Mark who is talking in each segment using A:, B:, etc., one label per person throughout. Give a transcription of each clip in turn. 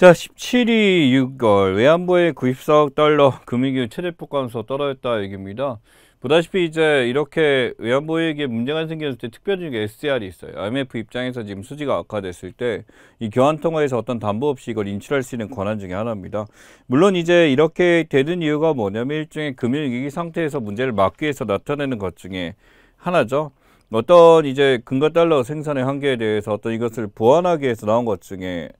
A: 자 17위 6월 외환부의 94억 달러 금융기준 최대폭 감소 떨어졌다 얘기입니다. 보다시피 이제 이렇게 외환보유액 문제가 생겼을 때 특별히 SDR이 있어요. IMF 입장에서 지금 수지가 악화됐을 때 이 교환통화에서 어떤 담보 없이 이걸 인출할 수 있는 권한 중에 하나입니다. 물론 이제 이렇게 되는 이유가 뭐냐면 일종의 금융위기 상태에서 문제를 막기 위해서 나타내는 것 중에 하나죠. 어떤 이제 금과 달러 생산의 한계에 대해서 어떤 이것을 보완하기 위해서 나온 것 중에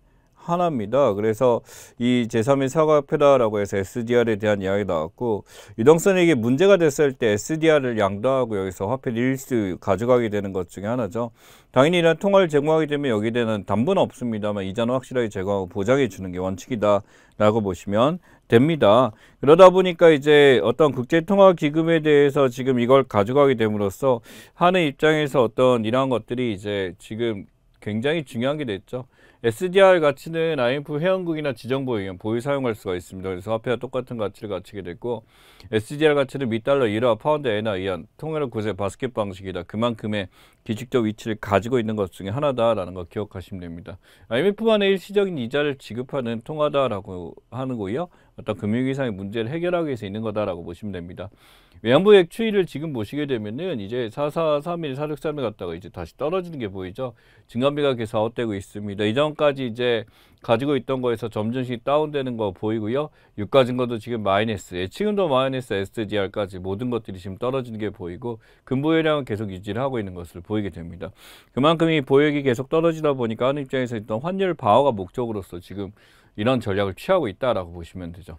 A: 하나입니다. 그래서 이 제3의 사과표다라고 해서 SDR에 대한 이야기 나왔고 유동성에게 문제가 됐을 때 SDR을 양도하고 여기서 화폐 릴수 가져가게 되는 것 중에 하나죠. 당연히 이런 통화를 제공하게 되면 여기에 대한 담보는 없습니다만 이자는 확실하게 제공하고 보장해 주는 게 원칙이다라고 보시면 됩니다. 그러다 보니까 이제 어떤 국제통화기금에 대해서 지금 이걸 가져가게 됨으로써 하는 입장에서 어떤 이러한 것들이 이제 지금 굉장히 중요한 게 됐죠. SDR 가치는 IMF 회원국이나 지정보유 기간 보유 사용할 수가 있습니다. 그래서 화폐와 똑같은 가치를 갖추게 됐고 SDR 가치는 미달러 1화, 파운드, 엔화, 이안 통일로 구세 바스켓 방식이다. 그만큼의 기축적 위치를 가지고 있는 것 중에 하나다라는 거 기억하시면 됩니다. IMF만의 일시적인 이자를 지급하는 통화다라고 하는 거고요. 어떤 금융위상의 문제를 해결하기 위해서 있는 거다라고 보시면 됩니다. 외환부액 추이를 지금 보시게 되면은 이제 443일, 463일 갔다가 이제 다시 떨어지는 게 보이죠. 증감비가 계속 아웃되고 있습니다. 이전까지 이제 가지고 있던 거에서 점점씩 다운되는 거 보이고요. 유가 증거도 지금 마이너스, 예치금도 마이너스 SDR까지 모든 것들이 지금 떨어지는 게 보이고 금보유량은 계속 유지를 하고 있는 것을 보이게 됩니다. 그만큼 이 보액이 계속 떨어지다 보니까 하는 입장에서 일단 환율 방어가 목적으로서 지금 이런 전략을 취하고 있다라고 보시면 되죠.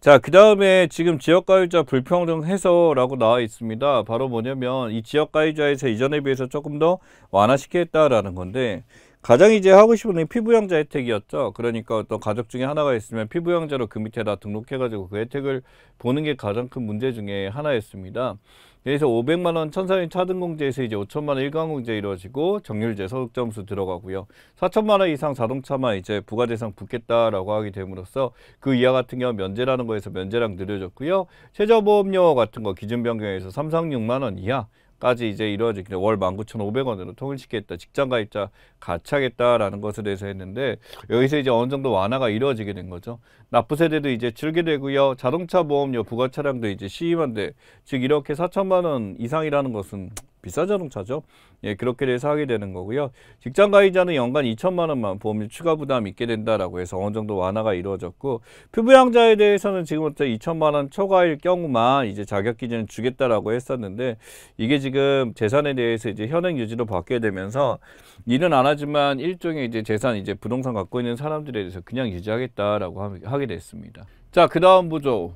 A: 자, 그 다음에 지금 지역가유자 불평등 해소라고 나와 있습니다. 바로 뭐냐면 이 지역가유자에서 이전에 비해서 조금 더 완화시키겠다라는 건데 가장 이제 하고 싶은 게 피부양자 혜택이었죠. 그러니까 어떤 가족 중에 하나가 있으면 피부양자로 그 밑에다 등록해가지고 그 혜택을 보는 게 가장 큰 문제 중에 하나였습니다. 여기서 500만 원 천사인 차등공제에서 이제 5천만 원 일관공제 이루어지고 정률제 소득점수 들어가고요. 4천만 원 이상 자동차만 이제 부가대상 붙겠다라고 하게 됨으로써 그 이하 같은 경우 면제라는 거에서 면제랑 늘어졌고요 최저보험료 같은 거 기준 변경해서 3, 6만 원 이하 까지 이제 이루어지기 월 19,500원으로 통일시키겠다, 직장가입자 같이 하겠다라는 것에 대해서 했는데 여기서 이제 어느 정도 완화가 이루어지게 된 거죠. 납부세대도 이제 줄게 되고요. 자동차 보험료 부과 차량도 이제 시2만 대, 즉 이렇게 4천만 원 이상이라는 것은 비싼 자동차죠. 예, 그렇게 돼서 하게 되는 거고요. 직장 가입자는 연간 2천만 원만 보험료 추가 부담이 있게 된다라고 해서 어느 정도 완화가 이루어졌고 피부양자에 대해서는 지금부터 2천만 원 초과일 경우만 이제 자격 기준을 주겠다라고 했었는데 이게 지금 재산에 대해서 이제 현행 유지로 바뀌게 되면서 일은 안 하지만 일종의 이제 재산 이제 부동산 갖고 있는 사람들에 대해서 그냥 유지하겠다라고 하게 됐습니다. 자, 그다음 부조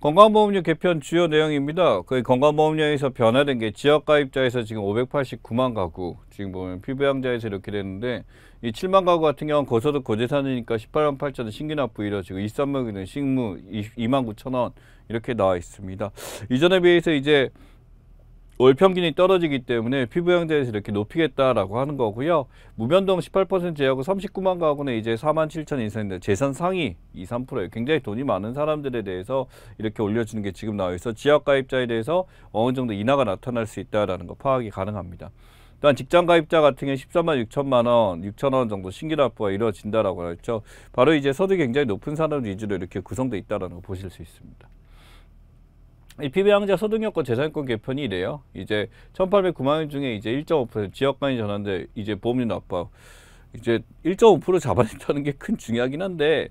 A: 건강보험료 개편 주요 내용입니다. 그 건강보험료에서 변화된 게 지역가입자에서 지금 589만 가구, 지금 보면 피부양자에서 이렇게 되는데 이 7만 가구 같은 경우는 거소득 거재산이니까 18만 8천원 신기납부이라 지금 23만 원은 식무 2만 9천원 이렇게 나와 있습니다. 이전에 비해서 이제 월 평균이 떨어지기 때문에 피부 양자에서 이렇게 높이겠다라고 하는 거고요. 무변동 18% 제하고 39만 가구는 이제 4만 7천 인센데 재산 상위 2, 3%에 요 굉장히 돈이 많은 사람들에 대해서 이렇게 올려주는 게 지금 나와 있어 지역 가입자에 대해서 어느 정도 인하가 나타날 수 있다라는 거 파악이 가능합니다. 또한 직장 가입자 같은 경우 13만 6천만 원, 6천 원 정도 신규 납부가 이루어진다라고 했죠. 바로 이제 소득이 굉장히 높은 사람 위주로 이렇게 구성돼 있다라는 거 보실 수 있습니다. 이 피배양자 소득요건 재산권 개편이 이래요. 이제 1,809만 원 중에 이제 1.5% 지역 간이 전환돼 이제 보험료 납부 이제 1.5% 잡아냈다는 게 큰 중요하긴 한데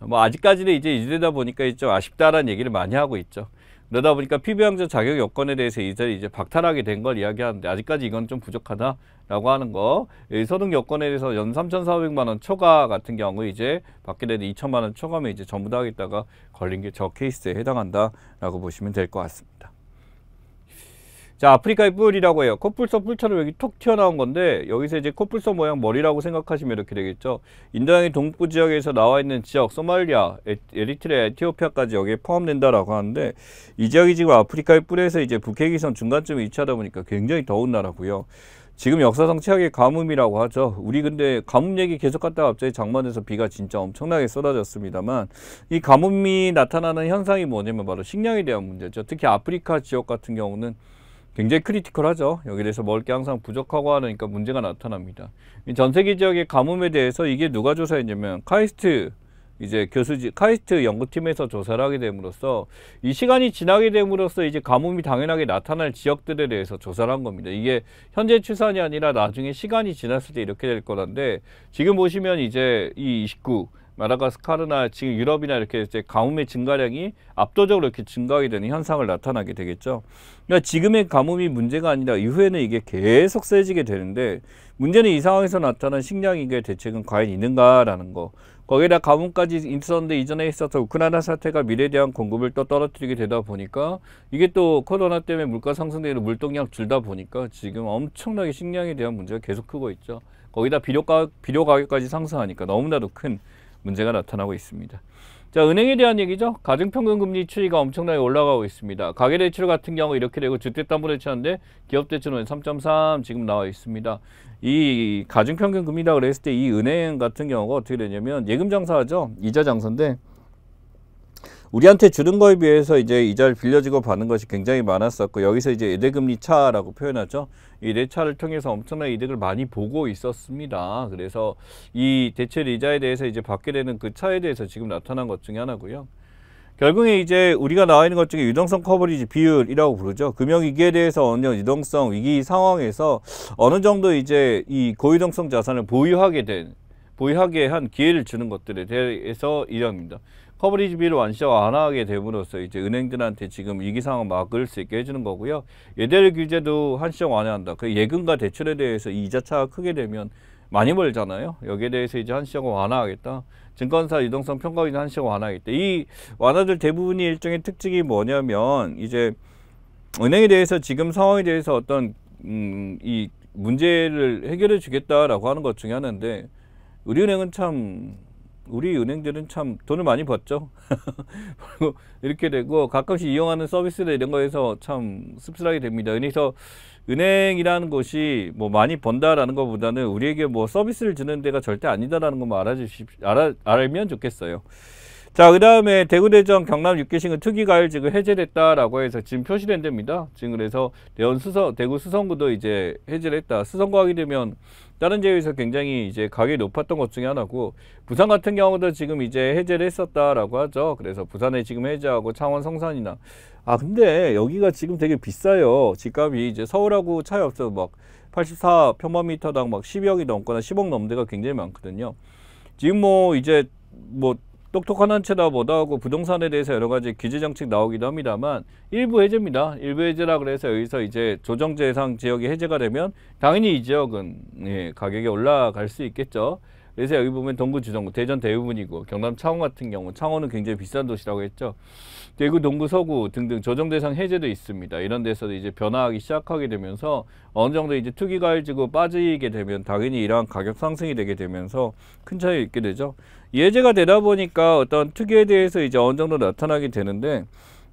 A: 뭐 아직까지는 이제 이래다 보니까 좀 아쉽다라는 얘기를 많이 하고 있죠. 그러다 보니까 피부양자 자격 요건에 대해서 이제 이제 박탈하게 된 걸 이야기하는데 아직까지 이건 좀 부족하다라고 하는 거. 소득 요건에 대해서 연 3,400만 원 초과 같은 경우 이제 받게 되는 2천만 원 초과면 이제 전부 다 하겠다가 걸린 게 저 케이스에 해당한다라고 보시면 될 것 같습니다. 자 아프리카의 뿔이라고 해요 코뿔소 뿔처럼 여기 톡 튀어나온 건데 여기서 이제 코뿔소 모양 머리라고 생각하시면 이렇게 되겠죠 인도양의 동부 지역에서 나와 있는 지역 소말리아 에리트레 에티오피아까지 여기에 포함된다라고 하는데 이 지역이 지금 아프리카의 뿔에서 이제 북핵위선 중간쯤에 위치하다 보니까 굉장히 더운 나라고요 지금 역사상 최악의 가뭄이라고 하죠. 우리 근데 가뭄 얘기 계속 갔다가 갑자기 장마에서 비가 진짜 엄청나게 쏟아졌습니다만 이 가뭄이 나타나는 현상이 뭐냐면 바로 식량에 대한 문제죠. 특히 아프리카 지역 같은 경우는 굉장히 크리티컬하죠. 여기 대해서 먹을 게 항상 부족하고 하니까 문제가 나타납니다. 전 세계 지역의 가뭄에 대해서 이게 누가 조사했냐면 카이스트 이제 교수지 카이스트 연구팀에서 조사를 하게 됨으로써 이 시간이 지나게 됨으로써 이제 가뭄이 당연하게 나타날 지역들에 대해서 조사를 한 겁니다. 이게 현재 추산이 아니라 나중에 시간이 지났을 때 이렇게 될 거란데 지금 보시면 이제 이 29, 마다가스카르나 지금 유럽이나 이렇게 이제 가뭄의 증가량이 압도적으로 이렇게 증가하게 되는 현상을 나타나게 되겠죠. 그러니까 지금의 가뭄이 문제가 아니라 이후에는 이게 계속 세지게 되는데 문제는 이 상황에서 나타난 식량위기의 대책은 과연 있는가라는 거. 거기다 가뭄까지 있었는데 이전에 있어서 우크라이나 사태가 미래에 대한 공급을 또 떨어뜨리게 되다 보니까 이게 또 코로나 때문에 물가 상승대로 물동량 줄다 보니까 지금 엄청나게 식량에 대한 문제가 계속 크고 있죠. 거기다 비료, 가, 비료 가격까지 상승하니까 너무나도 큰 문제가 나타나고 있습니다. 자, 은행에 대한 얘기죠. 가중평균금리 추이가 엄청나게 올라가고 있습니다. 가계대출 같은 경우 이렇게 되고 주택담보대출인데 기업대출은 3.3 지금 나와 있습니다. 이 가중평균금리라고 그을때 이 은행 같은 경우가 어떻게 되냐면 예금장사죠. 이자장사인데 우리한테 주는 거에 비해서 이제 이자를 빌려주고 받는 것이 굉장히 많았었고 여기서 이제 예대금리 차라고 표현하죠. 이 대차를 통해서 엄청난 이득을 많이 보고 있었습니다. 그래서 이대체 이자에 대해서 이제 받게 되는 그 차에 대해서 지금 나타난 것 중에 하나고요. 결국에 이제 우리가 나와 있는 것 중에 유동성 커버리지 비율이라고 부르죠. 금융위기에 대해서 어느 정도 유동성 위기 상황에서 어느 정도 이제 이 고유동성 자산을 보유하게 된 보유하게 한 기회를 주는 것들에 대해서 이야입니다 커버리지비를 완시적 하안 하게 됨으로써 이제 은행들한테 지금 위기 상황 막을 수 있게 해주는 거고요. 예대를 규제도 한시적 완화한다. 그 예금과 대출에 대해서 이자 차가 크게 되면 많이 벌잖아요. 여기에 대해서 이제 한시적 완화하겠다. 증권사 유동성 평가위는 한시적 완화하겠다. 이 완화들 대부분이 일종의 특징이 뭐냐면 이제 은행에 대해서 지금 상황에 대해서 어떤 음, 이 문제를 해결해 주겠다라고 하는 것 중에 하나인데 우리은행은 참 우리 은행들은 참 돈을 많이 벌죠. 그리고 이렇게 되고 가끔씩 이용하는 서비스나 이런 거에서 참 씁쓸하게 됩니다. 그래서 은행이라는 곳이 뭐 많이 번다라는 것보다는 우리에게 뭐 서비스를 주는 데가 절대 아니다라는 것만 알아주십 알아, 알면 좋겠어요. 자, 그 다음에 대구대전 경남 6개신은 특이가일 지금 해제됐다라고 해서 지금 표시된 데니다 지금 그래서 대원 수성, 대구 수성구도 이제 해제를 했다. 수성구 하게 되면 다른 제휴에서 굉장히 이제 가격이 높았던 것 중에 하나고 부산 같은 경우도 지금 이제 해제를 했었다라고 하죠. 그래서 부산에 지금 해제하고 창원 성산이나 아 근데 여기가 지금 되게 비싸요. 집값이 이제 서울하고 차이 없어서 막 84평방미터당 막 12억이 넘거나 10억 넘는 데가 굉장히 많거든요. 지금 뭐 이제 뭐 똑똑한 한 채다 보다 하고 부동산에 대해서 여러 가지 규제 정책 나오기도 합니다만 일부 해제입니다. 일부 해제라 그래서 여기서 이제 조정 대상 지역이 해제가 되면 당연히 이 지역은 예, 가격이 올라갈 수 있겠죠. 그래서 여기 보면 동구 주성구 대전 대부분이고 경남 창원 같은 경우 창원은 굉장히 비싼 도시라고 했죠. 대구 동구 서구 등등 조정 대상 해제도 있습니다. 이런 데서도 이제 변화하기 시작하게 되면서 어느 정도 이제 투기 가해지고 빠지게 되면 당연히 이러한 가격 상승이 되게 되면서 큰 차이 있게 되죠. 예제가 되다 보니까 어떤 특이에 대해서 이제 어느 정도 나타나게 되는데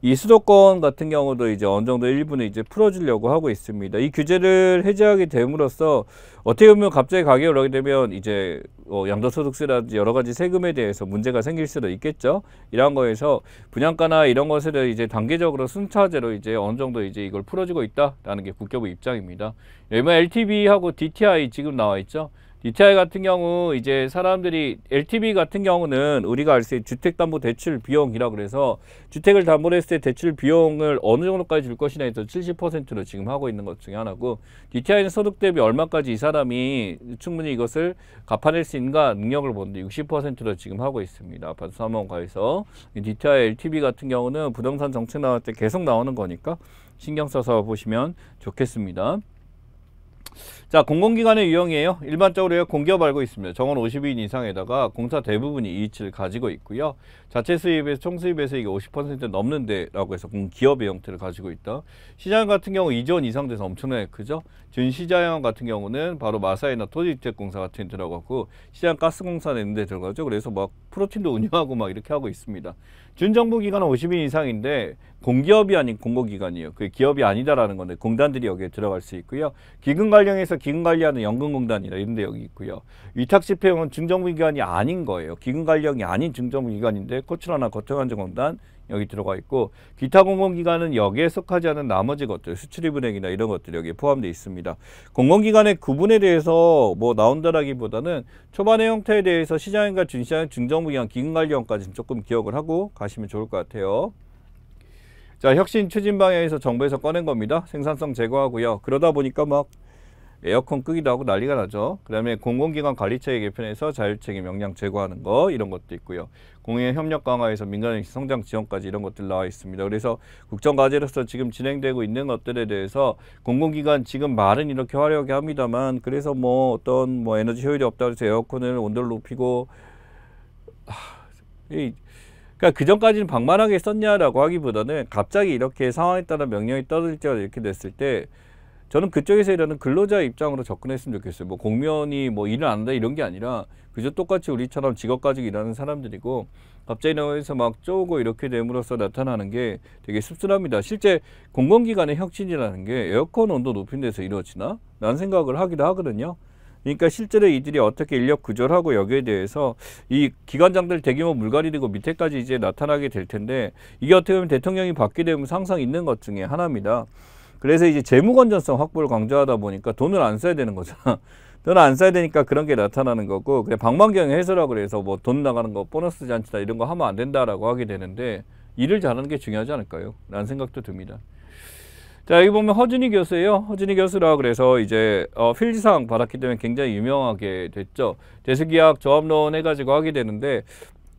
A: 이 수도권 같은 경우도 이제 어느 정도 일부는 이제 풀어주려고 하고 있습니다. 이 규제를 해제하게 됨으로써 어떻게 보면 갑자기 가격이 오르게 되면 이제 어, 양도소득세라든지 여러 가지 세금에 대해서 문제가 생길 수도 있겠죠. 이런 거에서 분양가나 이런 것을 이제 단계적으로 순차제로 이제 어느 정도 이제 이걸 풀어주고 있다라는 게 국교부 입장입니다. 일반 예, 뭐 LTV하고 DTI 지금 나와 있죠. DTI 같은 경우 이제 사람들이 LTV 같은 경우는 우리가 알 수 있는 주택담보대출 비용이라 고 그래서 주택을 담보로 했을 때 대출 비용을 어느 정도까지 줄 것이냐 해서 70%로 지금 하고 있는 것 중에 하나고 DTI는 소득 대비 얼마까지 이 사람이 충분히 이것을 갚아낼 수 있는가 능력을 보는데 60%로 지금 하고 있습니다. 아파트 사무원과에서 DTI LTV 같은 경우는 부동산 정책 나올 때 계속 나오는 거니까 신경 써서 보시면 좋겠습니다. 자 공공기관의 유형이에요. 일반적으로 공기업 알고 있습니다. 정원 50인 이상에다가 공사 대부분이 이익치를 가지고 있고요. 자체 수입에서 총 수입에서 이게 50% 넘는데라고 해서 기업의 형태를 가지고 있다. 시장 같은 경우 2조 원 이상 돼서 엄청나게 크죠. 준시자 같은 경우는 바로 마사이나 토지주택공사 같은 데 들어가고 시장 가스공사 내는 데 들어가죠. 그래서 막 프로틴도 운영하고 막 이렇게 하고 있습니다. 준정부 기관은 50인 이상인데 공기업이 아닌 공공기관이에요 그게 기업이 아니다라는 건데 공단들이 여기에 들어갈 수 있고요. 기금 관련해서 기금 관리하는 연금공단이나 이런 데 여기 있고요. 위탁집행은 중정부 기관이 아닌 거예요. 기금 관련이 아닌 중정부 기관인데 코츠라나 거쳐간정공단 여기 들어가 있고 기타 공공기관은 여기에 속하지 않은 나머지 것들 수출입은행이나 이런 것들이 여기에 포함되어 있습니다. 공공기관의 구분에 대해서 뭐 나온다라기보다는 초반의 형태에 대해서 시장인과 준시장, 중정부기관, 기금관리원까지 조금 기억을 하고 가시면 좋을 것 같아요. 자, 혁신 추진 방향에서 정부에서 꺼낸 겁니다. 생산성 제거하고요. 그러다 보니까 막 에어컨 끄기도 하고 난리가 나죠. 그 다음에 공공기관 관리체계 개편에서 자율체계 명령 제거하는거 이런 것도 있고요. 공예 협력 강화에서 민간의 성장 지원까지 이런 것들 나와 있습니다. 그래서 국정과제로서 지금 진행되고 있는 것들에 대해서 공공기관 지금 말은 이렇게 화려하게 합니다만 그래서 뭐 어떤 뭐 에너지 효율이 없다고 해서 에어컨을 온도를 높이고 하, 이, 그니까그 전까지는 방만하게 썼냐라고 하기보다는 갑자기 이렇게 상황에 따라 명령이 떨어질 때가 이렇게 됐을 때 저는 그쪽에서 일하는 근로자 입장으로 접근했으면 좋겠어요. 뭐 공면이 뭐 일을 안 한다 이런 게 아니라 그저 똑같이 우리처럼 직업 가지고 일하는 사람들이고 갑자기 나와서 막 쪼고 이렇게 됨으로써 나타나는 게 되게 씁쓸합니다. 실제 공공기관의 혁신이라는 게 에어컨 온도 높인 데서 이루어지나? 라는 생각을 하기도 하거든요. 그러니까 실제로 이들이 어떻게 인력 구조하고 를 여기에 대해서 이 기관장들 대규모 물갈이 되고 밑에까지 이제 나타나게 될 텐데 이게 어떻게 보면 대통령이 받게 되면 상상 있는 것 중에 하나입니다. 그래서 이제 재무 건전성 확보를 강조하다 보니까 돈을 안 써야 되는 거죠 돈을 안 써야 되니까 그런 게 나타나는 거고 그냥 방망경 해서라 그래서 뭐 돈 나가는 거 보너스 잔치다 이런 거 하면 안 된다라고 하게 되는데 일을 잘하는 게 중요하지 않을까요? 라는 생각도 듭니다. 자 여기 보면 허준이 교수예요. 허준이 교수라 그래서 이제 어, 필지상 받았기 때문에 굉장히 유명하게 됐죠. 대수기약 저압론 해가지고 하게 되는데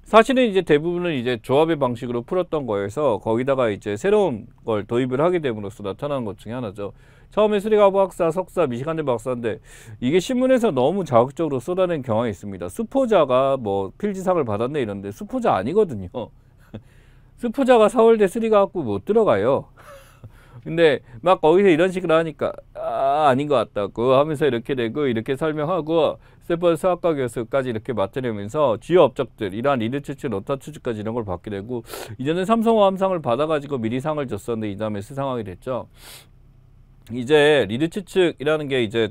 A: 사실은 이제 대부분은 이제 조합의 방식으로 풀었던 거에서 거기다가 이제 새로운 걸 도입을 하게 됨으로써 나타나는 것 중에 하나죠. 처음에 수리가부 학사, 석사, 미시간대 박사인데 이게 신문에서 너무 자극적으로 쏟아낸 경향이 있습니다. 수포자가 뭐 필지상을 받았네 이런데 수포자 아니거든요. 수포자가 서울대 수리가학부 못 들어가요. 근데 막 거기서 이런 식으로 하니까 아 아닌 것 같다고 하면서 이렇게 되고 이렇게 설명하고 세번 수학과 교수까지 이렇게 맡으려면서 주요 업적들 이러한 리드 추출, 로타 추출까지 이런 걸 받게 되고 이제는 삼성화암상을 받아가지고 미리 상을 줬었는데 이 다음에 수상하게 됐죠. 이제 리드 추측이라는 게 이제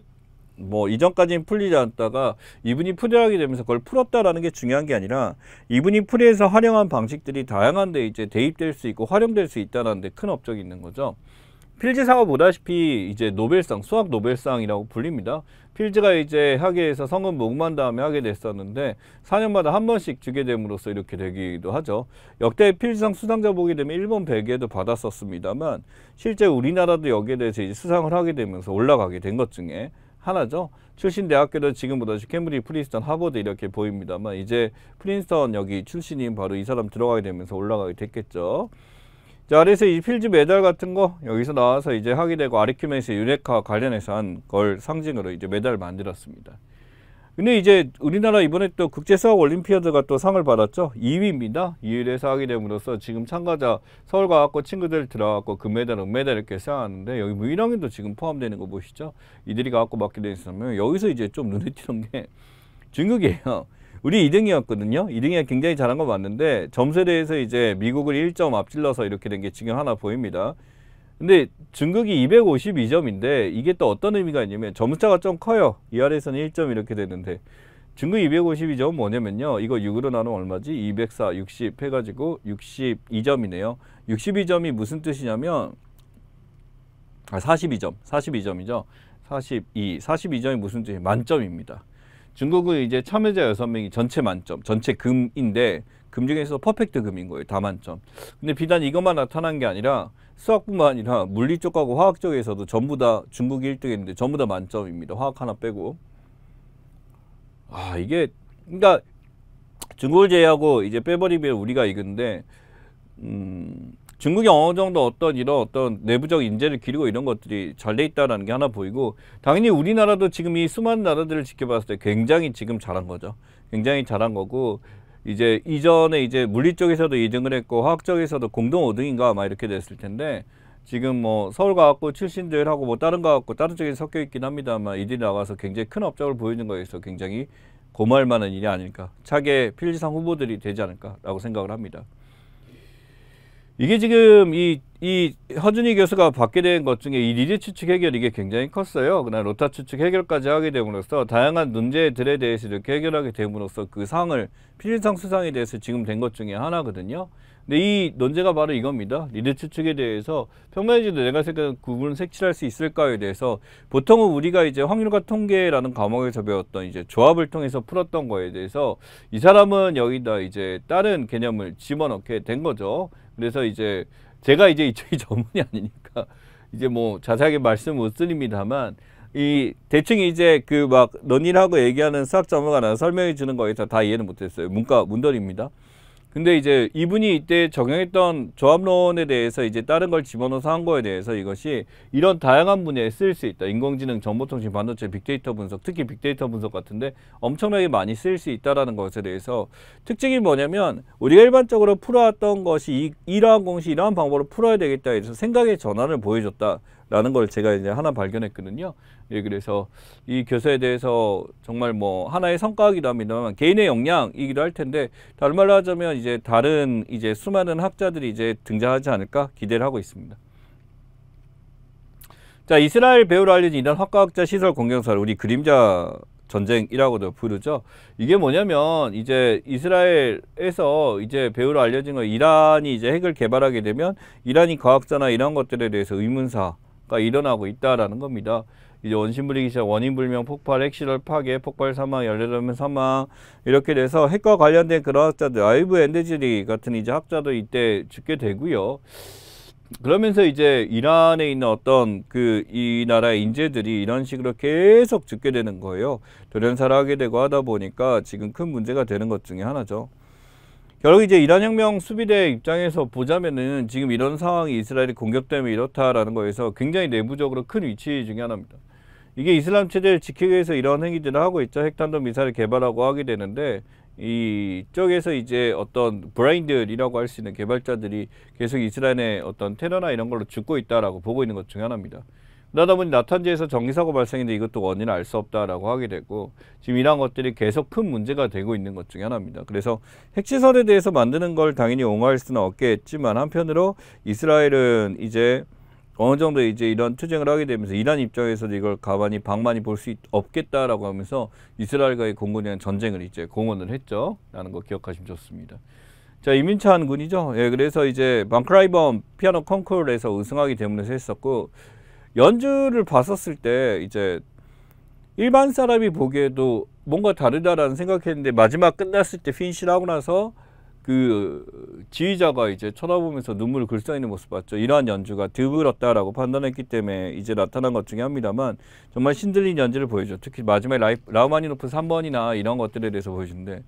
A: 뭐 이전까지는 풀리지 않다가 이분이 풀이하게 되면서 그걸 풀었다라는 게 중요한 게 아니라 이분이 풀이해서 활용한 방식들이 다양한데 이제 대입될 수 있고 활용될 수 있다는 데 큰 업적이 있는 거죠. 필즈상은 보다시피 이제 노벨상, 수학 노벨상이라고 불립니다. 필즈가 이제 학예에서 성은 목만 다음에 하게 됐었는데 4년마다 한 번씩 주게 됨으로써 이렇게 되기도 하죠. 역대 필즈상 수상자 보게 되면 일본 백예도 받았었습니다만 실제 우리나라도 여기에 대해서 수상을 하게 되면서 올라가게 된 것 중에 하나죠. 출신 대학교도 지금보다 캠브리 프린스턴, 하버드 이렇게 보입니다만 이제 프린스턴 여기 출신인 바로 이 사람 들어가게 되면서 올라가게 됐겠죠. 자, 그래서 이 필즈 메달 같은 거 여기서 나와서 이제 하게 되고 아리키메스 유레카 관련해서 한 걸 상징으로 이제 메달을 만들었습니다. 근데 이제 우리나라 이번에 또 국제수학 올림피아드가 또 상을 받았죠. 2위입니다. 2위를해서 하게 됨으로써 지금 참가자 서울 과학고 친구들 들어갖고 금메달, 그 은메달 이렇게 쌓았는데 여기 무인학인도 뭐 지금 포함되는 거 보시죠. 이들이 갖고 맡게 돼 있으면 여기서 이제 좀 눈에 띄는 게 중국이에요. 우리 2등이었거든요. 2등이 굉장히 잘한 거 맞는데 점수에 대해서 이제 미국을 1점 앞질러서 이렇게 된 게 지금 하나 보입니다. 근데 중국이 252점인데 이게 또 어떤 의미가 있냐면 점수차가 좀 커요. 이 아래에서는 1점 이렇게 되는데 중국 252점 뭐냐면요. 이거 6으로 나누면 얼마지? 204, 60 해가지고 62점이네요. 62점이 무슨 뜻이냐면 아 42점, 42점이죠. 42, 42점이 무슨 뜻이 만점입니다. 중국은 이제 참여자 여섯 명이 전체 만점, 전체 금인데 금 중에서 퍼펙트 금인 거예요. 다 만점. 근데 비단 이것만 나타난 게 아니라 수학뿐만 아니라 물리 쪽하고 화학 쪽에서도 전부 다 중국이 1등했는데 전부 다 만점입니다. 화학 하나 빼고. 아 이게 그러니까 중국을 제외하고 이제 빼버리면 우리가 이근데 음 중국이 어느 정도 어떤 이런 어떤 내부적 인재를 기르고 이런 것들이 잘 돼 있다라는 게 하나 보이고 당연히 우리나라도 지금 이 수많은 나라들을 지켜봤을 때 굉장히 지금 잘한 거죠. 굉장히 잘한 거고 이제 이전에 이제 물리 쪽에서도 2등을 했고 화학 쪽에서도 공동 5등인가 아마 이렇게 됐을 텐데 지금 뭐 서울과학고 출신들하고 뭐 다른 과학고 다른 쪽에 섞여 있긴 합니다만 이들이 나와서 굉장히 큰 업적을 보이는 거에 있어 굉장히 고마울 만한 일이 아닐까 차계 필리상 후보들이 되지 않을까라고 생각을 합니다. 이게 지금 이, 이 허준희 교수가 받게 된 것 중에 이 리드 추측 해결 이게 굉장히 컸어요. 그다음 로타 추측 해결까지 하게 됨으로써 다양한 문제들에 대해서 이렇게 해결하게 됨으로써 그 상을 필일상 수상에 대해서 지금 된 것 중에 하나거든요. 근데 이 논제가 바로 이겁니다. 리드 추측에 대해서 평면지도 내각색 구분을 색칠할 수 있을까에 대해서 보통은 우리가 이제 확률과 통계라는 과목에서 배웠던 이제 조합을 통해서 풀었던 거에 대해서 이 사람은 여기다 이제 다른 개념을 집어넣게 된 거죠. 그래서 이제 제가 이제 이쪽이 전문이 아니니까 이제 뭐 자세하게 말씀 못 드립니다만 이 대충 이제 그 막 논의하고 얘기하는 수학 전문가나 설명해 주는 거에서 다 이해는 못했어요. 문과 문돌입니다. 근데 이제 이분이 이때 적용했던 조합론에 대해서 이제 다른 걸 집어넣어서 한 거에 대해서 이것이 이런 다양한 분야에 쓰일 수 있다. 인공지능, 정보통신, 반도체, 빅데이터 분석, 특히 빅데이터 분석 같은데 엄청나게 많이 쓰일 수 있다라는 것에 대해서 특징이 뭐냐면 우리가 일반적으로 풀어왔던 것이 이, 이러한 공식, 이러한 방법으로 풀어야 되겠다 해서 생각의 전환을 보여줬다. 라는 걸 제가 이제 하나 발견했거든요. 예, 그래서 이 교사에 대해서 정말 뭐 하나의 성과이기도 합니다만 개인의 역량이기도 할 텐데 다른 말로 하자면 이제 다른 이제 수많은 학자들이 이제 등장하지 않을까 기대를 하고 있습니다. 자, 이스라엘 배우로 알려진 이런 학과학자 시설 공경설 우리 그림자 전쟁이라고도 부르죠. 이게 뭐냐면 이제 이스라엘에서 이제 배우로 알려진 건 이란이 이제 핵을 개발하게 되면 이란이 과학자나 이런 것들에 대해서 의문사 가 일어나고 있다라는 겁니다. 이제 원심불이기 시 원인불명, 폭발, 핵실월, 파괴, 폭발 사망, 열려라 사망 이렇게 돼서 핵과 관련된 그런 학자들, 라이브 엔데지리 같은 이제 학자도 이때 죽게 되고요. 그러면서 이제 이란에 있는 어떤 그 이 나라의 인재들이 이런 식으로 계속 죽게 되는 거예요. 돌연사라하게 되고 하다 보니까 지금 큰 문제가 되는 것 중에 하나죠. 결국 이제 이란혁명 수비대 입장에서 보자면은 지금 이런 상황이 이스라엘이 공격되면 이렇다라는 거에서 굉장히 내부적으로 큰 위치 중에 하나입니다. 이게 이슬람 체제를 지키기 위해서 이런 행위들을 하고 있죠. 핵탄도 미사를 개발하고 하게 되는데 이 쪽에서 이제 어떤 브레인들이라고 할 수 있는 개발자들이 계속 이스라엘의 어떤 테러나 이런 걸로 죽고 있다라고 보고 있는 것 중에 하나입니다. 그러다 보니 나탄제에서 정기사고 발생인데 이것도 원인을 알 수 없다라고 하게 되고 지금 이러한 것들이 계속 큰 문제가 되고 있는 것 중에 하나입니다. 그래서 핵시설에 대해서 만드는 걸 당연히 옹호할 수는 없겠지만 한편으로 이스라엘은 이제 어느 정도 이제 이런 투쟁을 하게 되면서 이란 입장에서도 이걸 가만히 방만히 볼 수 없겠다라고 하면서 이스라엘과의 공군이란 전쟁을 이제 공언을 했죠. 라는 거 기억하시면 좋습니다. 자, 이민찬 군이죠. 예, 그래서 이제 방크라이범 피아노 컨쿠르에서 우승하기 때문에 했었고 연주를 봤었을 때 이제 일반 사람이 보기에도 뭔가 다르다라는 생각했는데 마지막 끝났을 때핀니시를 하고 나서 그 지휘자가 이제 쳐다보면서 눈물을 글썽이는 모습 봤죠. 이러한 연주가 드물었다라고 판단했기 때문에 이제 나타난 것 중에 합니다만 정말 신들린 연주를 보여줘. 특히 마지막에 라우마니노프 3번이나 이런 것들에 대해서 보여주는데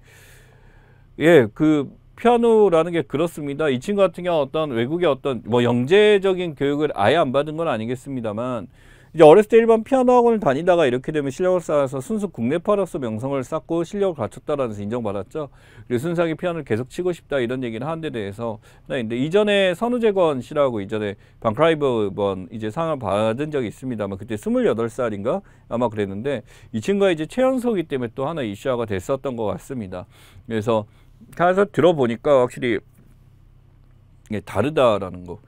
A: 예, 그 피아노라는 게 그렇습니다. 이 친구 같은 경우 어떤 외국의 어떤 뭐 영재적인 교육을 아예 안 받은 건 아니겠습니다만 이제 어렸을 때 일반 피아노 학원을 다니다가 이렇게 되면 실력을 쌓아서 순수 국내파로서 명성을 쌓고 실력을 갖췄다라는 것을 인정받았죠. 그리고 순수하게 피아노를 계속 치고 싶다 이런 얘기를 하는 데 대해서 네, 인데 이전에 선우재건 씨라고 이전에 방크라이버번 이제 상을 받은 적이 있습니다만 그때 스물여덟 살인가 아마 그랬는데 이 친구가 이제 최연소기 때문에 또 하나 이슈화가 됐었던 것 같습니다. 그래서 가서 들어보니까 확실히 이게 다르다라는 거.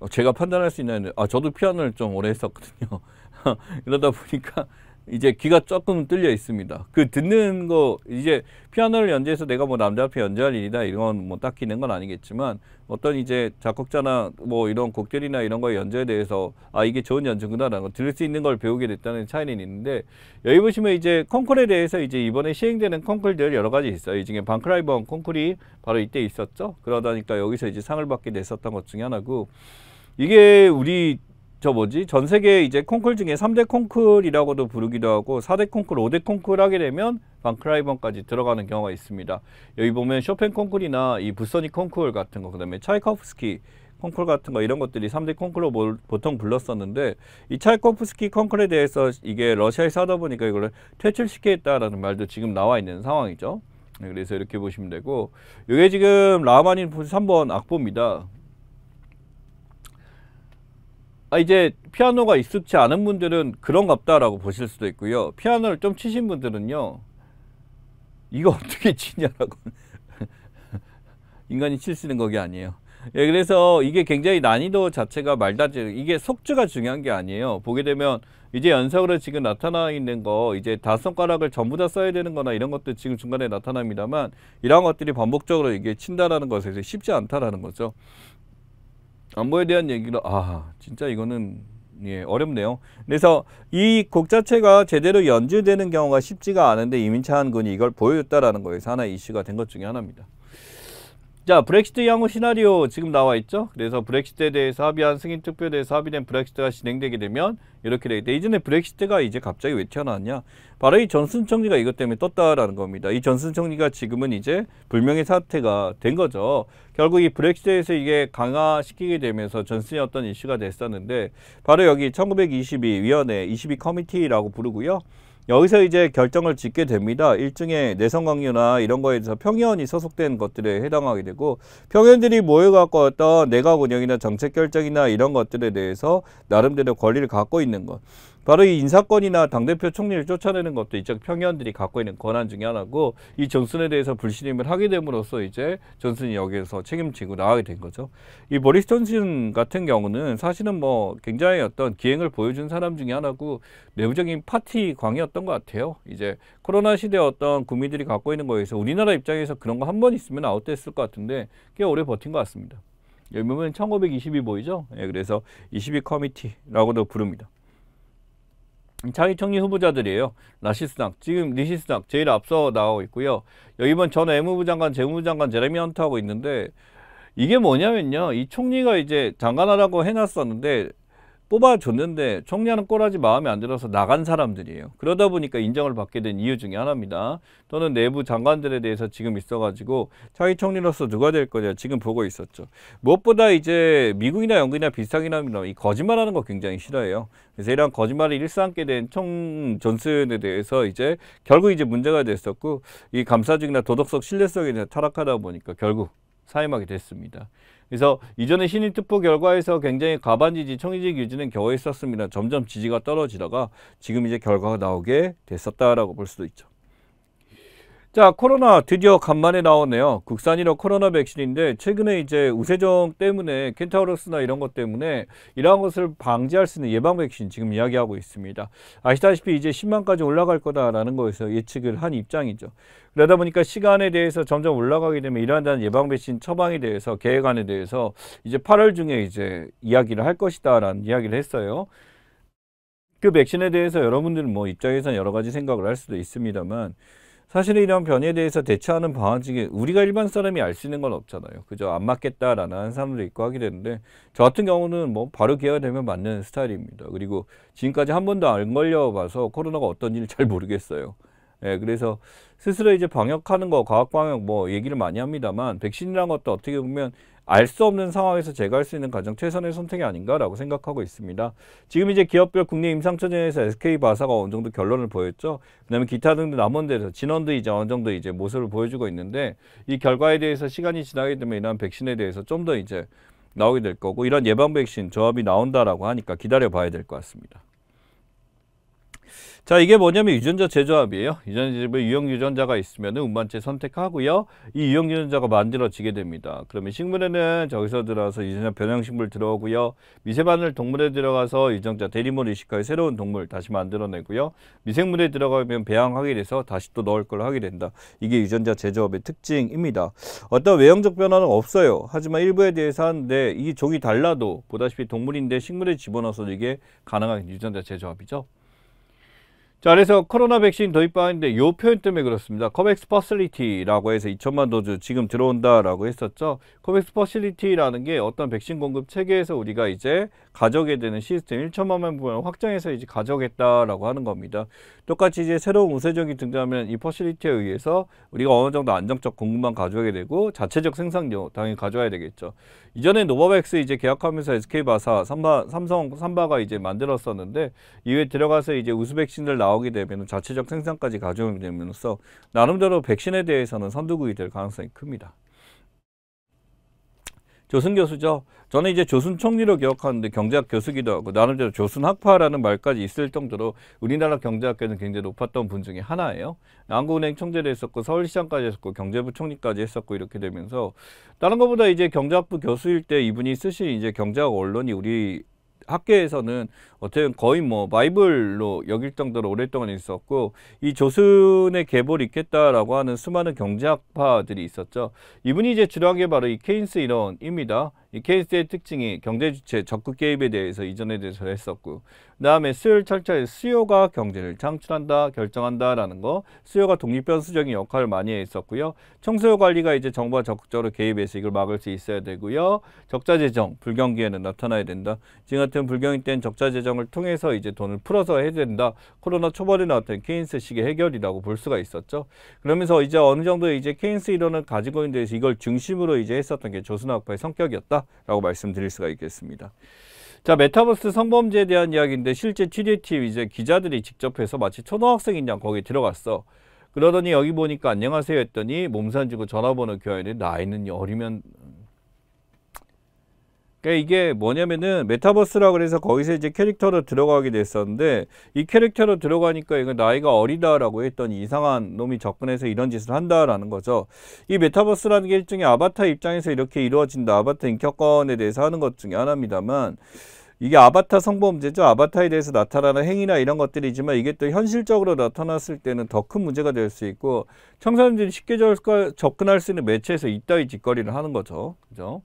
A: 어, 제가 판단할 수 있는 아 저도 피아노를 좀 오래 했었거든요. 이러다 보니까 이제 귀가 조금 뚫려 있습니다. 그 듣는 거 이제 피아노를 연주해서 내가 뭐 남자 앞에 연주할 일이다 이런 뭐 딱히 있는 건 아니겠지만 어떤 이제 작곡자나 뭐 이런 곡들이나 이런 거 연주에 대해서 아 이게 좋은 연주구나라는 거 들을 수 있는 걸 배우게 됐다는 차이는 있는데 여기 보시면 이제 콩쿨에 대해서 이제 이번에 시행되는 콩쿨들 여러 가지 있어요. 이 중에 방크라이번 콩쿨이 바로 이때 있었죠. 그러다니까 여기서 이제 상을 받게 됐었던 것 중에 하나고 이게 우리 저 뭐지 전 세계 이제 콩쿨 중에 3대 콩쿨이라고도 부르기도 하고 4대 콩쿨, 5대 콩쿨 하게 되면 반크라이번까지 들어가는 경우가 있습니다. 여기 보면 쇼팽 콩쿨이나 이 부서니 콩쿨 같은 거 그다음에 차이코프스키 콩쿨 같은 거 이런 것들이 3대 콩쿨로 보통 불렀었는데 이 차이코프스키 콩쿨에 대해서 이게 러시아에서 다 보니까 이걸 퇴출시켰다라는 말도 지금 나와 있는 상황이죠. 네, 그래서 이렇게 보시면 되고 이게 지금 라마닌 3번 악보입니다. 아, 이제 피아노가 익숙치 않은 분들은 그런갑다라고 보실 수도 있고요. 피아노를 좀 치신 분들은요. 이거 어떻게 치냐라고. 인간이 칠 수 있는 거기 아니에요. 예, 그래서 이게 굉장히 난이도 자체가 말다지 이게 속주가 중요한 게 아니에요. 보게 되면 이제 연석으로 지금 나타나 있는 거 이제 다섯 손가락을 전부 다 써야 되는 거나 이런 것도 지금 중간에 나타납니다만 이러한 것들이 반복적으로 이게 친다라는 것에서 쉽지 않다라는 거죠. 안보에 대한 얘기를 아 진짜 이거는 예, 어렵네요. 그래서 이 곡 자체가 제대로 연주되는 경우가 쉽지가 않은데 이민찬 군이 이걸 보여줬다라는 거에서 하나의 이슈가 된 것 중에 하나입니다. 자 브렉시트 향후 시나리오 지금 나와 있죠 그래서 브렉시트에 대해서 합의한 승인 투표에 대해서 합의된 브렉시트가 진행되게 되면 이렇게 되겠다 이전에 브렉시트가 이제 갑자기 왜 튀어나왔냐 바로 이 전순 총리가 이것 때문에 떴다라는 겁니다 이 전순 총리가 지금은 이제 불명의 사태가 된 거죠 결국 이 브렉시트에서 이게 강화시키게 되면서 전순이 어떤 이슈가 됐었는데 바로 여기 1922 위원회 22 커미티라고 부르고요 여기서 이제 결정을 짓게 됩니다. 일종의 내성강요나 이런 거에 대해서 평현이 소속된 것들에 해당하게 되고 평현들이 모여갖고 어떤 내각 운영이나 정책 결정이나 이런 것들에 대해서 나름대로 권리를 갖고 있는 것. 바로 이 인사권이나 당대표 총리를 쫓아내는 것도 이쪽 평의원들이 갖고 있는 권한 중에 하나고 이 존슨에 대해서 불신임을 하게 됨으로써 이제 존슨이 여기에서 책임지고 나가게 된 거죠. 이 보리스 존슨 같은 경우는 사실은 뭐 굉장히 어떤 기행을 보여준 사람 중에 하나고 내부적인 파티 광이었던 것 같아요. 이제 코로나 시대 어떤 국민들이 갖고 있는 거에서 우리나라 입장에서 그런 거 한 번 있으면 아웃됐을 것 같은데 꽤 오래 버틴 것 같습니다. 여기 보면 1 9 2이 보이죠? 예, 그래서 22 커미티라고도 부릅니다. 자기 총리 후보자들이에요. 라시스닥, 지금 리시스닥 제일 앞서 나오고 있고요. 여기번 전 외무부 장관, 재무부 장관 제레미 헌터하고 있는데 이게 뭐냐면요. 이 총리가 이제 장관하라고 해놨었는데 뽑아줬는데 총리하는 꼬라지 마음에 안 들어서 나간 사람들이에요. 그러다 보니까 인정을 받게 된 이유 중에 하나입니다. 또는 내부 장관들에 대해서 지금 있어가지고 차기 총리로서 누가 될 거냐 지금 보고 있었죠. 무엇보다 이제 미국이나 영국이나 비슷하긴 합니다. 이 거짓말하는 거 굉장히 싫어해요. 그래서 이런 거짓말을 일삼게 된총 존슨에 대해서 이제 결국 이제 문제가 됐었고 이감사중이나 도덕성 신뢰성에 대해 타락하다 보니까 결국 사임하게 됐습니다. 그래서 이전에 신인특보 결과에서 굉장히 가반지 지총이지 유지는 겨우 있었습니다. 점점 지지가 떨어지다가 지금 이제 결과가 나오게 됐었다라고 볼 수도 있죠. 자 코로나 드디어 간만에 나오네요 국산이나 코로나 백신인데 최근에 이제 우세종 때문에 켄타우로스나 이런 것 때문에 이러한 것을 방지할 수 있는 예방 백신 지금 이야기하고 있습니다 아시다시피 이제 10만까지 올라갈 거다라는 거에서 예측을 한 입장이죠 그러다 보니까 시간에 대해서 점점 올라가게 되면 이러한 예방 백신 처방에 대해서 계획안에 대해서 이제 8월 중에 이제 이야기를 할 것이다 라는 이야기를 했어요 그 백신에 대해서 여러분들은 뭐 입장에선 여러 가지 생각을 할 수도 있습니다만 사실은 이런 변이에 대해서 대처하는 방안 중에 우리가 일반 사람이 알 수 있는 건 없잖아요. 그저 안 맞겠다라는 사람도 있고 하게 되는데 저 같은 경우는 뭐 바로 개화되면 맞는 스타일입니다. 그리고 지금까지 한 번도 안 걸려봐서 코로나가 어떤지는 잘 모르겠어요. 예, 그래서 스스로 이제 방역하는 거, 과학 방역 뭐 얘기를 많이 합니다만 백신이란 것도 어떻게 보면 알 수 없는 상황에서 제가할 수 있는 가장 최선의 선택이 아닌가라고 생각하고 있습니다. 지금 이제 기업별 국내 임상처진에서 SK바사가 어느 정도 결론을 보였죠. 그다음에 기타 등등 남은 데서 진원도 이제 어느 정도 이제 모습을 보여주고 있는데 이 결과에 대해서 시간이 지나게 되면 이러한 백신에 대해서 좀 더 이제 나오게 될 거고 이런 예방 백신 조합이 나온다라고 하니까 기다려 봐야 될 것 같습니다. 자 이게 뭐냐면 유전자 제조합이에요 유전자 집에 유형 유전자가 있으면 운반체 선택하고요 이 유형 유전자가 만들어지게 됩니다 그러면 식물에는 저기서 들어와서 유전자 변형식물 들어오고요 미세바늘 동물에 들어가서 유전자 대리모를 이식하여 새로운 동물 다시 만들어내고요 미생물에 들어가면 배양하게 돼서 다시 또 넣을 걸 하게 된다 이게 유전자 제조합의 특징입니다 어떤 외형적 변화는 없어요 하지만 일부에 대해서 하는데 네, 이 종이 달라도 보다시피 동물인데 식물에 집어넣어서 이게 가능한 유전자 제조합이죠 자, 그래서 코로나 백신 도입 방안인데 요 표현 때문에 그렇습니다. 코백스 퍼실리티라고 해서 2천만 도주 지금 들어온다라고 했었죠. 코백스 퍼실리티라는 게 어떤 백신 공급 체계에서 우리가 이제 가져게 오 되는 시스템 1천만 멤버을 확장해서 이제 가져겠다라고 오 하는 겁니다. 똑같이 이제 새로운 우세적이 등장하면 이 퍼실리티에 의해서 우리가 어느 정도 안정적 공급만 가져오게 되고 자체적 생산력 당연히 가져와야 되겠죠. 이전에 노바백스 이제 계약하면서 SK바사, 삼바, 삼성, 삼바가 이제 만들었었는데 이외에 들어가서 이제 우수 백신을 나오게 되면 자체적 생산까지 가져오게 되면서 나름대로 백신에 대해서는 선두국이 될 가능성이 큽니다. 조순 교수죠. 저는 이제 조순 총리로 기억하는데 경제학 교수기도 하고 나름대로 조순 학파라는 말까지 있을 정도로 우리나라 경제학계는 굉장히 높았던 분 중에 하나예요. 한국은행 총재도 했었고 서울시장까지 했었고 경제부 총리까지 했었고 이렇게 되면서 다른 것보다 이제 경제학부 교수일 때 이분이 쓰신 이제 경제학 언론이 우리 학교에서는 어쨌든 거의 뭐 바이블로 여길 정도로 오랫동안 있었고 이 조순의 계보를 있겠다라고 하는 수많은 경제학파들이 있었죠. 이분이 이제 주도한 게 바로 이 케인스 이론입니다. 이 케인스의 특징이 경제 주체 적극 개입에 대해서 이전에 대해서 했었고 그 다음에 수요일 철저히 수요가 경제를 창출한다, 결정한다라는 거 수요가 독립변수적인 역할을 많이 했었고요. 청수요 관리가 이제 정부가 적극적으로 개입해서 이걸 막을 수 있어야 되고요. 적자 재정, 불경기에는 나타나야 된다. 지금 같은 불경기 때는 적자 재정을 통해서 이제 돈을 풀어서 해야 된다. 코로나 초반에 나왔던 케인스식의 해결이라고 볼 수가 있었죠. 그러면서 이제 어느 정도 이제 케인스 이론을 가지고 있는 데서 이걸 중심으로 이제 했었던 게 조선학파의 성격이었다라고 말씀드릴 수가 있겠습니다. 자, 메타버스 성범죄에 대한 이야기인데 실제 취재팀 이제 기자들이 직접 해서 마치 초등학생인 양 거기 들어갔어. 그러더니 여기 보니까 안녕하세요 했더니 몸산지고 전화번호 교환했데 나이는 어리면 그러니까 이게 뭐냐면은 메타버스라 그래서 거기서 이제 캐릭터로 들어가게 됐었는데 이 캐릭터로 들어가니까 이거 나이가 어리다라고 했던 이상한 놈이 접근해서 이런 짓을 한다라는 거죠. 이 메타버스라는 게 일종의 아바타 입장에서 이렇게 이루어진다. 아바타 인격권에 대해서 하는 것 중에 하나입니다만 이게 아바타 성범죄죠. 아바타에 대해서 나타나는 행위나 이런 것들이지만 이게 또 현실적으로 나타났을 때는 더 큰 문제가 될 수 있고 청소년들이 쉽게 접근할 수 있는 매체에서 이따위 짓거리를 하는 거죠. 그죠?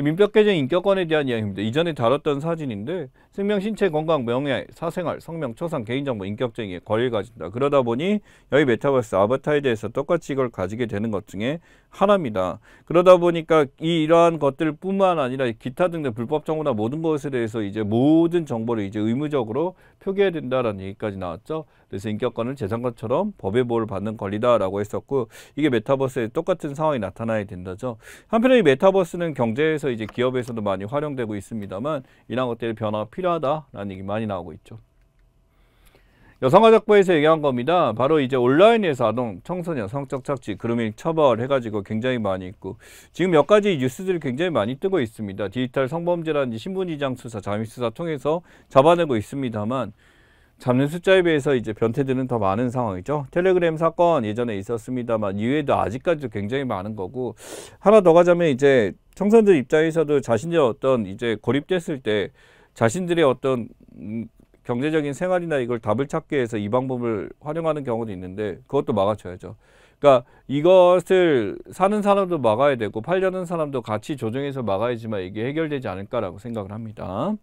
A: 민법개정 인격권에 대한 이야기입니다. 이전에 다뤘던 사진인데 생명, 신체, 건강, 명예, 사생활, 성명, 초상, 개인정보, 인격쟁이 권리를 가진다. 그러다 보니 여기 메타버스 아바타에 대해서 똑같이 이걸 가지게 되는 것 중에 하나입니다. 그러다 보니까 이러한 것들뿐만 아니라 기타 등등 불법 정보나 모든 것에 대해서 이제 모든 정보를 이제 의무적으로 표기해야 된다라는 얘기까지 나왔죠. 그래서 인격권을 재산권처럼 법의 보호를 받는 권리다라고 했었고 이게 메타버스에 똑같은 상황이 나타나야 된다죠. 한편에 이 메타버스는 경제에서 이제 기업에서도 많이 활용되고 있습니다만 이런 것들이 변화가 필요하다라는 얘기 많이 나오고 있죠. 여성가족부에서 얘기한 겁니다. 바로 이제 온라인에서 아동, 청소년, 성적 착취, 그루밍 처벌 해가지고 굉장히 많이 있고 지금 몇 가지 뉴스들이 굉장히 많이 뜨고 있습니다. 디지털 성범죄라든지 신분이장 수사, 잠입 수사 통해서 잡아내고 있습니다만 잡는 숫자에 비해서 이제 변태들은 더 많은 상황이죠. 텔레그램 사건 예전에 있었습니다만 이외에도 아직까지도 굉장히 많은 거고 하나 더 가자면 이제 청소들 입장에서도 자신들의 어떤 이제 고립됐을 때 자신들의 어떤 음, 경제적인 생활이나 이걸 답을 찾기 위해서 이 방법을 활용하는 경우도 있는데 그것도 막아줘야죠. 그러니까 이것을 사는 사람도 막아야 되고 팔려는 사람도 같이 조정해서 막아야지만 이게 해결되지 않을까라고 생각을 합니다.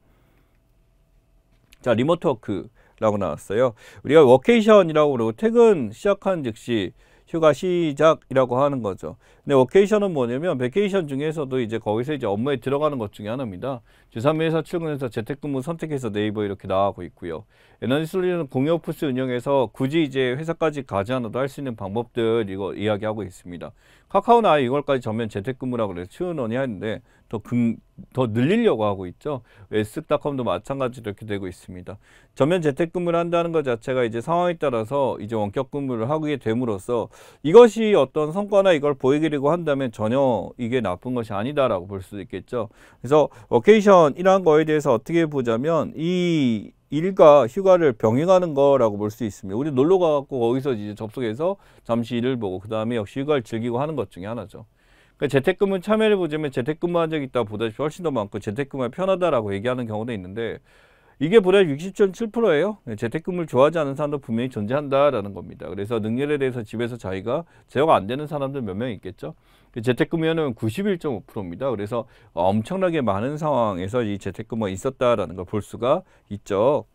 A: 자, 리모트 워크. 라고 나왔어요. 우리가 워케이션이라고 그러고 퇴근 시작한 즉시 휴가 시작이라고 하는 거죠. 근데 워케이션은 뭐냐면 베케이션 중에서도 이제 거기서 이제 업무에 들어가는 것 중에 하나입니다. 주3회에서 출근해서 재택근무 선택해서 네이버 이렇게 나가고 있고요. 에너지 솔루션 공유 오프스 운영해서 굳이 이제 회사까지 가지 않아도 할 수 있는 방법들 이거 이야기하고 있습니다. 카카오나 이걸까지 전면 재택근무라고 그래서 추운 언니 하는데 더, 금, 더 늘리려고 하고 있죠. 에스닷컴도 마찬가지로 이렇게 되고 있습니다. 전면 재택근무를 한다는 것 자체가 이제 상황에 따라서 이제 원격근무를 하게 됨으로써 이것이 어떤 성과나 이걸 보이기려고 한다면 전혀 이게 나쁜 것이 아니다라고 볼 수도 있겠죠. 그래서 워케이션 이러 거에 대해서 어떻게 보자면 이 일과 휴가를 병행하는 거라고 볼 수 있습니다. 우리 놀러 가고 거기서 이제 접속해서 잠시 일을 보고 그 다음에 역시 휴가를 즐기고 하는 것 중에 하나죠. 그러니까 재택근무 참여를 보자면 재택근무한 적이 있다 보다 훨씬 더 많고 재택근무가 편하다라고 얘기하는 경우도 있는데 이게 보다 60.7%예요. 재택근무를 좋아하지 않는 사람도 분명히 존재한다라는 겁니다. 그래서 능률에 대해서 집에서 자기가 제어가 안 되는 사람들 몇 명 있겠죠. 그 재택근무는 91.5%입니다. 그래서 엄청나게 많은 상황에서 이 재택근무가 있었다라는 걸 볼 수가 있죠.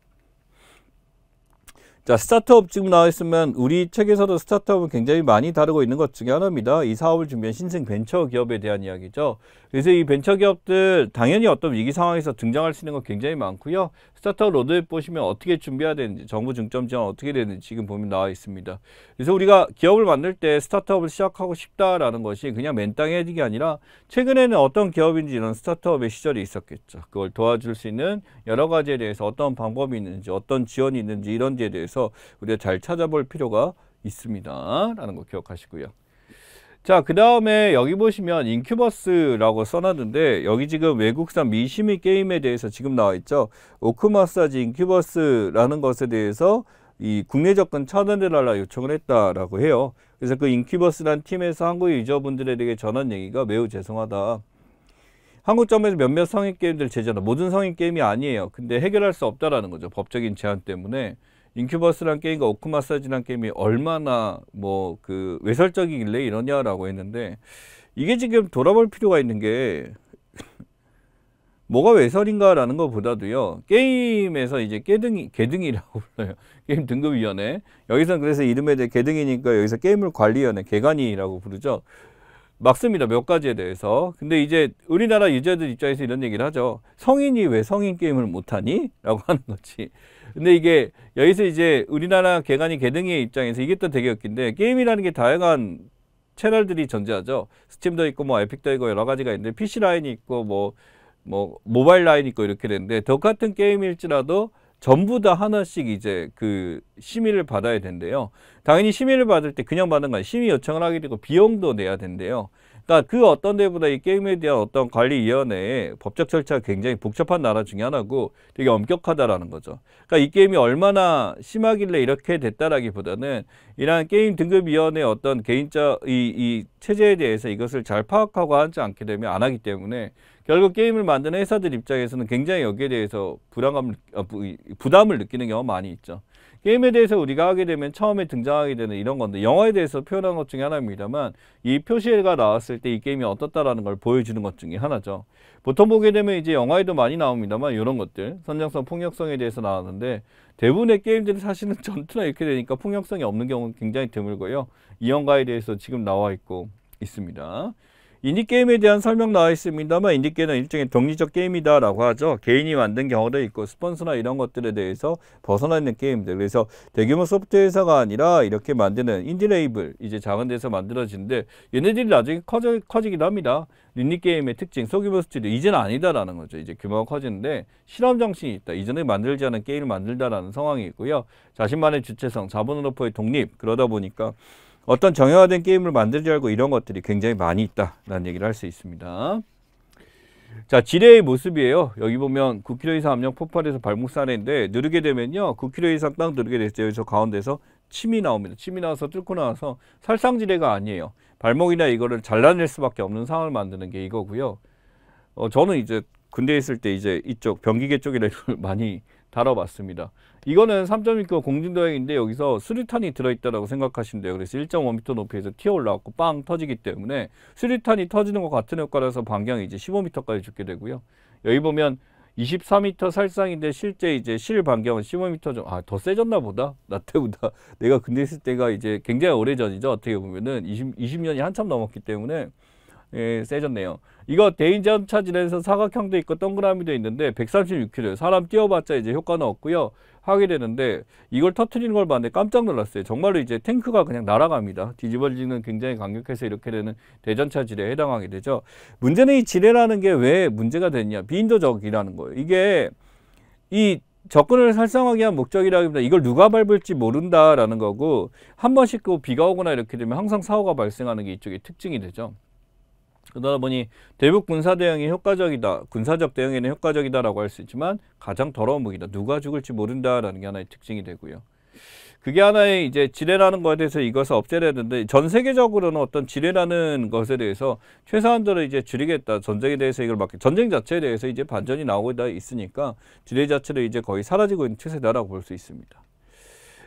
A: 자, 스타트업 지금 나와 있으면 우리 책에서도 스타트업을 굉장히 많이 다루고 있는 것 중에 하나입니다. 이 사업을 준비한 신생 벤처 기업에 대한 이야기죠. 그래서 이 벤처 기업들 당연히 어떤 위기 상황에서 등장할 수 있는 건 굉장히 많고요. 스타터 로드맵 보시면 어떻게 준비해야 되는지 정부 중점 지원 어떻게 되는지 지금 보면 나와 있습니다. 그래서 우리가 기업을 만들 때 스타트업을 시작하고 싶다라는 것이 그냥 맨땅에 해지게 아니라 최근에는 어떤 기업인지 이런 스타트업의 시절이 있었겠죠. 그걸 도와줄 수 있는 여러 가지에 대해서 어떤 방법이 있는지 어떤 지원이 있는지 이런지에 대해서 우리가 잘 찾아볼 필요가 있습니다. 라는 거 기억하시고요. 자, 그 다음에 여기 보시면 인큐버스라고 써놨는데 여기 지금 외국산 미시미 게임에 대해서 지금 나와 있죠. 오크 마사지 인큐버스라는 것에 대해서 이 국내 접근 차단해달라 요청을 했다라고 해요. 그래서 그 인큐버스란 팀에서 한국 유저분들에게 전한 얘기가 매우 죄송하다. 한국점에서 몇몇 성인 게임들 제재한 모든 성인 게임이 아니에요. 근데 해결할 수 없다라는 거죠. 법적인 제한 때문에. 인큐버스란 게임과 오크마사지란 게임이 얼마나 뭐 그 외설적이길래 이러냐라고 했는데 이게 지금 돌아볼 필요가 있는 게 뭐가 외설인가라는 것보다도요 게임에서 이제 깨등이 개등이라고 불러요 게임 등급위원회 여기서 그래서 이름에 대해 개등이니까 여기서 게임을 관리위원회 개관이라고 부르죠 막습니다몇 가지에 대해서 근데 이제 우리나라 유저들 입장에서 이런 얘기를 하죠 성인이 왜 성인 게임을 못하니? 라고 하는 거지 근데 이게 여기서 이제 우리나라 개간이 개등의 입장에서 이게 또 되게 웃긴데 게임이라는 게 다양한 채널들이 존재하죠. 스팀도 있고 뭐 에픽도 있고 여러 가지가 있는데 PC 라인이 있고 뭐, 뭐 모바일 라인이 있고 이렇게 되는데 똑같은 게임일지라도 전부 다 하나씩 이제 그 심의를 받아야 된대요. 당연히 심의를 받을 때 그냥 받는 건 심의 요청을 하게 되고 비용도 내야 된대요. 그러니까 그 어떤 데보다 이 게임에 대한 어떤 관리위원회의 법적 절차가 굉장히 복잡한 나라 중에 하나고 되게 엄격하다라는 거죠. 그러니까 이 게임이 얼마나 심하길래 이렇게 됐다라기보다는 이러한 게임 등급위원회의 어떤 개인적 이, 이 체제에 대해서 이것을 잘 파악하고 하지 않게 되면 안 하기 때문에 결국 게임을 만드는 회사들 입장에서는 굉장히 여기에 대해서 불안감, 아, 부담을 느끼는 경우가 많이 있죠. 게임에 대해서 우리가 하게 되면 처음에 등장하게 되는 이런 건데 영화에 대해서 표현한 것 중에 하나입니다만 이 표시가 나왔을 때 이 게임이 어떻다라는 걸 보여주는 것 중에 하나죠. 보통 보게 되면 이제 영화에도 많이 나옵니다만 이런 것들 선정성 폭력성에 대해서 나왔는데 대부분의 게임들이 사실은 전투나 이렇게 되니까 폭력성이 없는 경우는 굉장히 드물고요. 이 영화에 대해서 지금 나와 있고 있습니다. 인디게임에 대한 설명 나와 있습니다만 인디게임은 일종의 독립적 게임이다 라고 하죠 개인이 만든 경우도 있고 스폰서나 이런 것들에 대해서 벗어나 있는 게임들 그래서 대규모 소프트 회사가 아니라 이렇게 만드는 인디레이블 이제 작은 데서 만들어지는데 얘네들이 나중에 커져, 커지기도 합니다 린디게임의 특징 소규모 스튜디오 이제는 아니다라는 거죠 이제 규모가 커지는데 실험 정신이 있다 이전에 만들지 않은 게임을 만들다라는 상황이 있고요 자신만의 주체성 자본으로부터의 독립 그러다 보니까 어떤 정형화된 게임을 만들지 알고 이런 것들이 굉장히 많이 있다라는 얘기를 할 수 있습니다. 자, 지뢰의 모습이에요. 여기 보면 9km 이상 압력 폭발해서 발목 사례인데 누르게 되면요. 9km 이상 땅 누르게 됐을 때 가운데서 침이 나옵니다. 침이 나와서 뚫고 나와서 살상지뢰가 아니에요. 발목이나 이거를 잘라낼 수밖에 없는 상황을 만드는 게 이거고요. 어, 저는 이제 군대에 있을 때 이제 이쪽 변기계 쪽이라 많이 다뤄봤습니다. 이거는 3 2 k m 공진도형인데 여기서 수류탄이 들어있다라고 생각하시면 돼요. 그래서 1.5m 높이에서 튀어 올라왔고 빵 터지기 때문에 수류탄이 터지는 것 같은 효과라서 반경이 이제 15m까지 죽게 되고요. 여기 보면 24m 살상인데 실제 이제 실 반경은 15m 좀, 아, 더 세졌나 보다? 나 때보다. 내가 근데 있을 때가 이제 굉장히 오래 전이죠. 어떻게 보면은 20, 20년이 한참 넘었기 때문에 예, 세졌네요. 이거 대인점차 진에서 사각형도 있고 동그라미도 있는데 136km. 사람 뛰어봤자 이제 효과는 없고요. 하게 되는데 이걸 터트리는 걸 봤는데 깜짝 놀랐어요. 정말로 이제 탱크가 그냥 날아갑니다. 뒤집어지는 굉장히 강력해서 이렇게 되는 대전차 지뢰에 해당하게 되죠. 문제는 이 지뢰라는 게 왜 문제가 됐냐. 비인도적이라는 거예요. 이게 이 접근을 살상하기위한 목적이라기보다 이걸 누가 밟을지 모른다라는 거고 한 번씩 그 비가 오거나 이렇게 되면 항상 사고가 발생하는 게 이쪽의 특징이 되죠. 그러다 보니 대북 군사 대응이 효과적이다, 군사적 대응에는 효과적이다라고 할 수 있지만 가장 더러운 무기다. 누가 죽을지 모른다라는 게 하나의 특징이 되고요. 그게 하나의 이제 지뢰라는 것에 대해서 이것을 없애야 되는데 전 세계적으로는 어떤 지뢰라는 것에 대해서 최소한도로 이제 줄이겠다 전쟁에 대해서 이걸 막 전쟁 자체에 대해서 이제 반전이 나오고 있으니까 지뢰 자체를 이제 거의 사라지고 있는 추세다라고 볼 수 있습니다.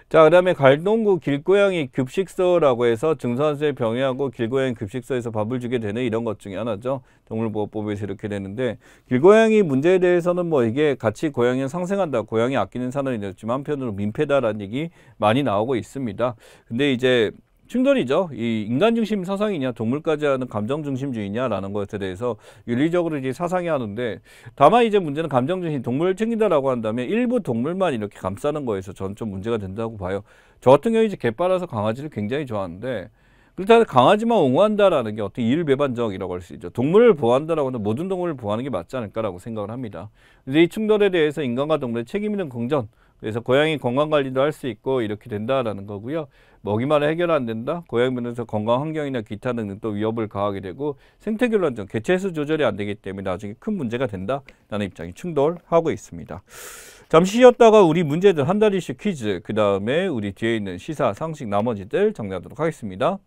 A: 자, 그 다음에 갈동구 길고양이 급식소라고 해서 증산수에 병행하고 길고양이 급식소에서 밥을 주게 되는 이런 것 중에 하나죠. 동물보호법에서 이렇게 되는데 길고양이 문제에 대해서는 뭐 이게 같이 고양이는 상생한다. 고양이 아끼는 산업이 되었지만 한편으로 민폐다라는 얘기 많이 나오고 있습니다. 근데 이제 충돌이죠. 이 인간 중심 사상이냐 동물까지 하는 감정 중심주의냐라는 것에 대해서 윤리적으로 이제 사상이 하는데 다만 이제 문제는 감정 중심 동물을 챙긴다라고 한다면 일부 동물만 이렇게 감싸는 거에서 전 좀 문제가 된다고 봐요. 저 같은 경우 이제 개빨아서 강아지를 굉장히 좋아하는데 그렇다면 강아지만 옹호한다라는 게 어떤 일배반적이라고할 수 있죠. 동물을 보호한다라고 하는 모든 동물을 보호하는 게 맞지 않을까라고 생각을 합니다. 근데 이 충돌에 대해서 인간과 동물의 책임 있는 공전 그래서 고양이 건강 관리도 할 수 있고 이렇게 된다라는 거고요. 먹이만 해결 안 된다. 고양이 면에서 건강 환경이나 기타 등등 또 위협을 가하게 되고 생태결론적 개체수 조절이 안 되기 때문에 나중에 큰 문제가 된다라는 입장이 충돌하고 있습니다. 잠시 쉬었다가 우리 문제들 한 다리씩 퀴즈 그 다음에 우리 뒤에 있는 시사 상식 나머지들 정리하도록 하겠습니다.